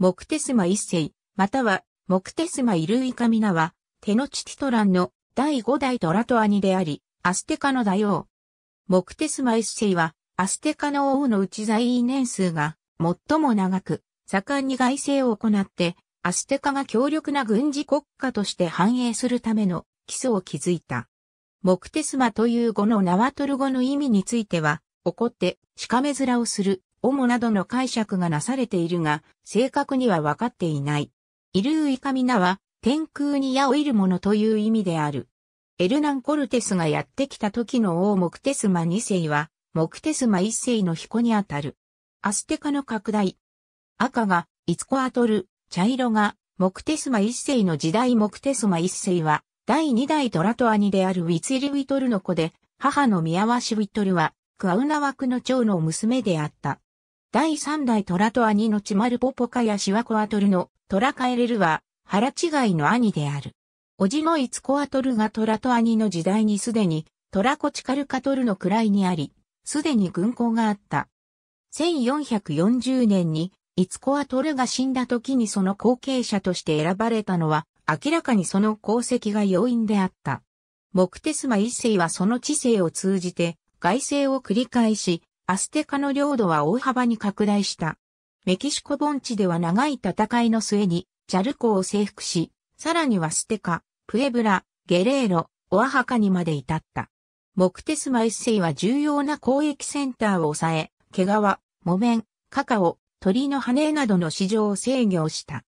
モクテスマ一世、または、モクテスマイルイカミナは、テノチティトランの第5代トラトアニであり、アステカの大王。モクテスマ一世は、アステカの王のうち在位年数が最も長く、盛んに外政を行って、アステカが強力な軍事国家として繁栄するための基礎を築いた。モクテスマという語のナワトル語の意味については、怒って、しかめ面をする主などの解釈がなされているが、正確には分かっていない。イルーイカミナは、天空に矢を射るものという意味である。エルナン・コルテスがやってきた時の王モクテスマ2世は、モクテスマ1世の彦にあたる。アステカの拡大。赤が、イツコアトル、茶色が、モクテスマ1世の時代モクテスマ1世は、第2代トラトアニであるウィツイル・ウィトルの子で、母のミヤワシ・ウィトルは、クアウナワクの長の娘であった。第三代トラと兄のチマルポポカやシワコアトルのトラカエレルは腹違いの兄である。おじのイツコアトルがトラと兄の時代にすでにトラコチカルカトルの位にあり、すでに軍港があった。1440年にイツコアトルが死んだ時にその後継者として選ばれたのは明らかにその功績が要因であった。モクテスマ一世はその知性を通じて外政を繰り返しアステカの領土は大幅に拡大した。メキシコ盆地では長い戦いの末に、ジャルコを征服し、さらにはステカ、プエブラ、ゲレーロ、オアハカにまで至った。モクテスマ一世は重要な交易センターを抑え、毛皮、木綿、カカオ、鳥の羽などの市場を制御した。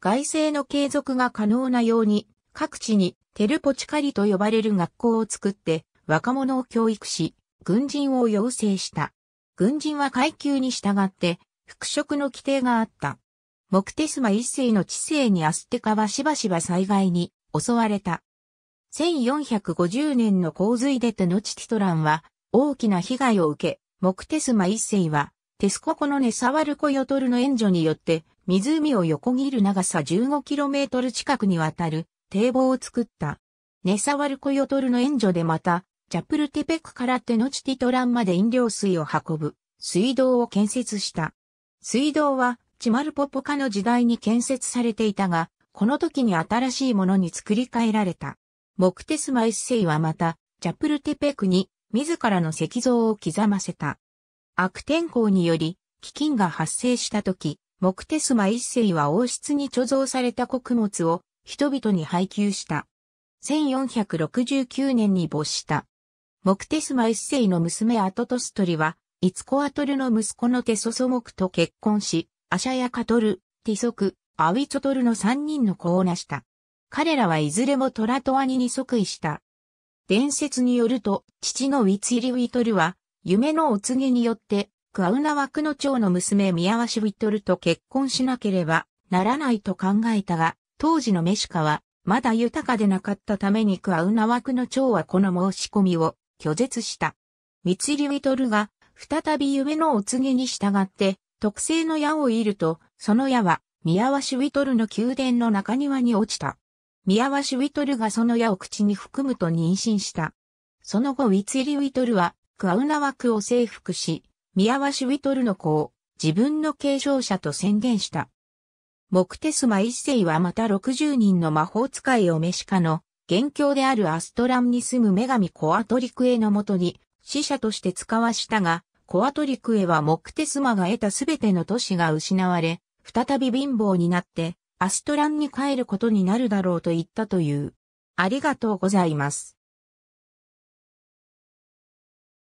外政の継続が可能なように、各地にテルポチカリと呼ばれる学校を作って、若者を教育し、軍人を養成した。軍人は階級に従って、復職の規定があった。モクテスマ一世の知性にアステカはしばしば災害に襲われた。1450年の洪水でテノチティトランは大きな被害を受け、モクテスマ一世はテスココのネサワルコ・ヨトルの援助によって湖を横切る長さ 15km 近くにわたる堤防を作った。ネサワルコ・ヨトルの援助でまたチャプルテペクからテノチティトランまで飲料水を運ぶ水道を建設した。水道はチマルポポカの時代に建設されていたが、この時に新しいものに作り変えられた。モクテスマ一世はまた、チャプルテペクに自らの石像を刻ませた。悪天候により、飢饉が発生した時、モクテスマ一世は王室に貯蔵された穀物を人々に配給した。1469年に没した。モクテスマ一世の娘アトトストリは、イツコアトルの息子のテソソモクと結婚し、アシャヤカトル、ティソク、アウィチョトルの三人の子を成した。彼らはいずれもトラトアニに即位した。伝説によると、父のウィツイリウィトルは、夢のお告げによって、クアウナワクの長の娘ミヤワシウィトルと結婚しなければならないと考えたが、当時のメシカは、まだ豊かでなかったためにクアウナワクの長はこの申し込みを拒絶した。ウィトルが、再び夢のお告げに従って、特製の矢を射ると、その矢は、宮ュウィトルの宮殿の中庭に落ちた。宮ュウィトルがその矢を口に含むと妊娠した。その後ウィツリウィトルは、クアウナ枠を征服し、宮ュウィトルの子を自分の継承者と宣言した。モクテスマ一世はまた60人の魔法使いを召しカの元凶であるアストランに住む女神コアトリクエのもとに、死者として使わしたが、コアトリクエはモクテスマが得たすべての都市が失われ、再び貧乏になって、アストランに帰ることになるだろうと言ったという。ありがとうございます。